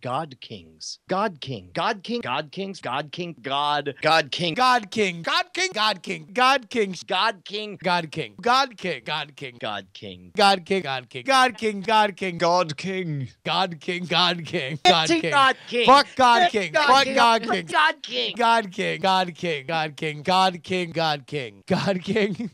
God Kings. God King. God King. God Kings. God King. God. God King. God King. God King. God King. God Kings. God King. God King. God King. God King. God King. God King. God King. God King. God King. God King. God King. God King. God King. God King. Fuck God King. Fuck God King. God King. God King. God King. God King. God King. God King. God King. God King.